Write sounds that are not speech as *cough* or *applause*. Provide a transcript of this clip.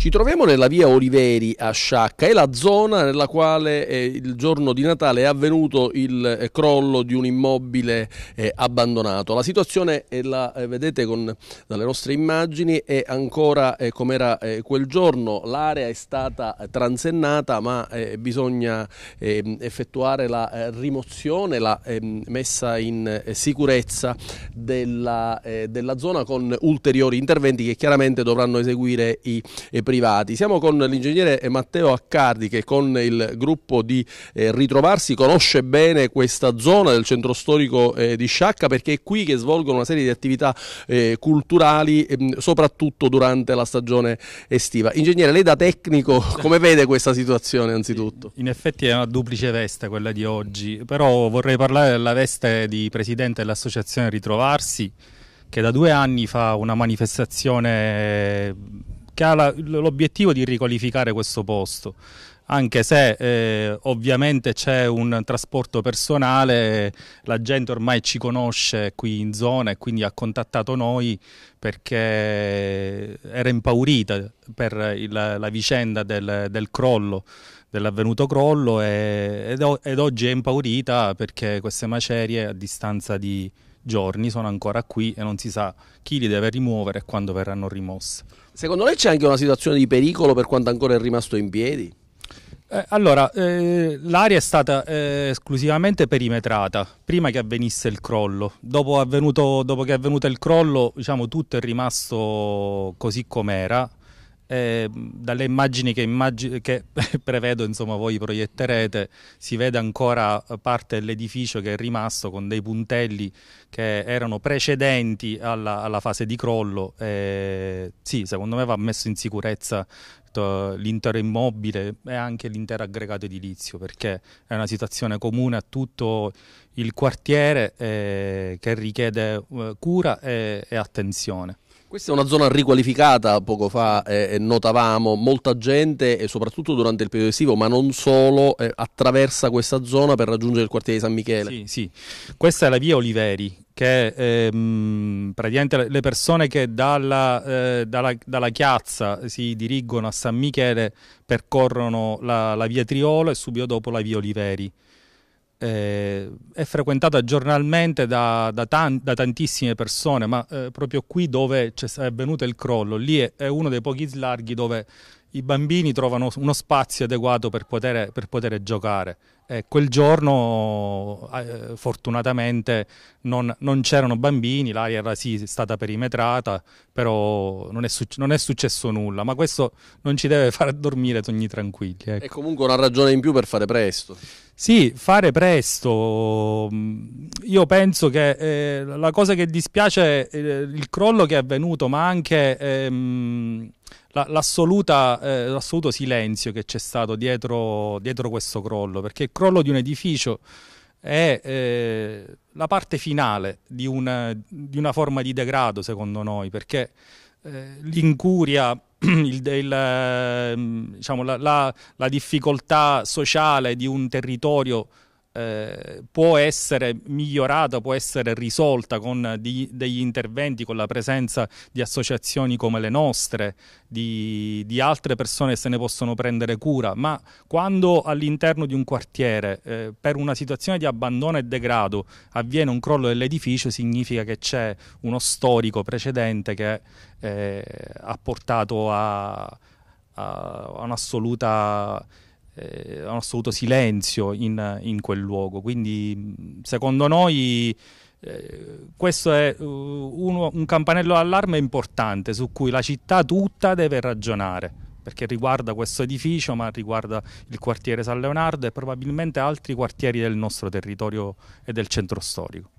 Ci troviamo nella via Oliveri a Sciacca, è la zona nella quale eh, il giorno di Natale è avvenuto il eh, crollo di un immobile eh, abbandonato. La situazione, eh, la eh, vedete con, dalle nostre immagini, è ancora eh, come era quel giorno. L'area è stata transennata ma bisogna ehm, effettuare la rimozione, la ehm, messa in sicurezza della, della, zona con ulteriori interventi che chiaramente dovranno eseguire i eh, privati. Siamo con l'ingegnere Matteo Accardi che con il gruppo di eh, Ritrovarsi conosce bene questa zona del centro storico eh, di Sciacca perché è qui che svolgono una serie di attività eh, culturali ehm, soprattutto durante la stagione estiva. Ingegnere, lei da tecnico *laughs* come vede questa situazione anzitutto? In effetti è una duplice veste quella di oggi, però vorrei parlare della veste di presidente dell'associazione Ritrovarsi che da due anni fa una manifestazione che ha la, l'obiettivo di riqualificare questo posto anche se eh, ovviamente c'è un trasporto personale, la gente ormai ci conosce qui in zona e quindi ha contattato noi perché era impaurita per il, la vicenda del, del crollo, dell'avvenuto crollo e, ed, ed oggi è impaurita perché queste macerie a distanza di giorni sono ancora qui e non si sa chi li deve rimuovere e quando verranno rimossi. Secondo lei c'è anche una situazione di pericolo per quanto ancora è rimasto in piedi? Eh, allora, eh, l'area è stata eh, esclusivamente perimetrata prima che avvenisse il crollo. Dopo, avvenuto, dopo che è avvenuto il crollo, diciamo, tutto è rimasto così com'era eh, dalle immagini che, immag- che *laughs* prevedo insomma, voi proietterete si vede ancora eh, parte dell'edificio che è rimasto con dei puntelli che erano precedenti alla, alla fase di crollo. Eh, sì, secondo me va messo in sicurezza eh, l'intero immobile e anche l'intero aggregato edilizio perché è una situazione comune a tutto il quartiere eh, che richiede eh, cura e, e attenzione. Questa è una zona riqualificata, poco fa eh, eh, notavamo, molta gente e soprattutto durante il periodo estivo, ma non solo, eh, attraversa questa zona per raggiungere il quartiere di San Michele. Sì, sì. Questa è la via Oliveri, che ehm, praticamente le persone che dalla, eh, dalla, dalla, Chiazza si dirigono a San Michele percorrono la, la via Triolo e subito dopo la via Oliveri eh, è frequentata giornalmente da, da, tan- da tantissime persone, ma eh, proprio qui dove è venuto il crollo, lì è, è, uno dei pochi slarghi dove i bambini trovano uno spazio adeguato per poter, per poter giocare. E quel giorno eh, fortunatamente non, non, c'erano bambini, l'aria era sì stata perimetrata, però non è, non è, successo nulla, ma questo non ci deve far dormire sogni tranquilli. Ecco. E comunque una ragione in più per fare presto. Sì, fare presto. Io penso che eh, la cosa che dispiace è eh, il crollo che è avvenuto, ma anche ehm, eh, l'assoluto eh, silenzio che c'è stato dietro, dietro, questo crollo, perché il crollo di un edificio è eh, la parte finale di una, di una, forma di degrado, secondo noi, perché eh, l'incuria *clears throat* il, il, ehm, diciamo, la, la, la difficoltà sociale di un territorio eh, può essere migliorata, può essere risolta con di, degli interventi, con la presenza di associazioni come le nostre, di, di, altre persone che se ne possono prendere cura, ma quando all'interno di un quartiere eh, per una situazione di abbandono e degrado avviene un crollo dell'edificio significa che c'è uno storico precedente che eh, ha portato a, a un'assoluta eh, un assoluto silenzio in, in, quel luogo. Quindi secondo noi eh, questo è uh, uno, un campanello d'allarme importante su cui la città tutta deve ragionare perché riguarda questo edificio ma riguarda il quartiere San Leonardo e probabilmente altri quartieri del nostro territorio e del centro storico.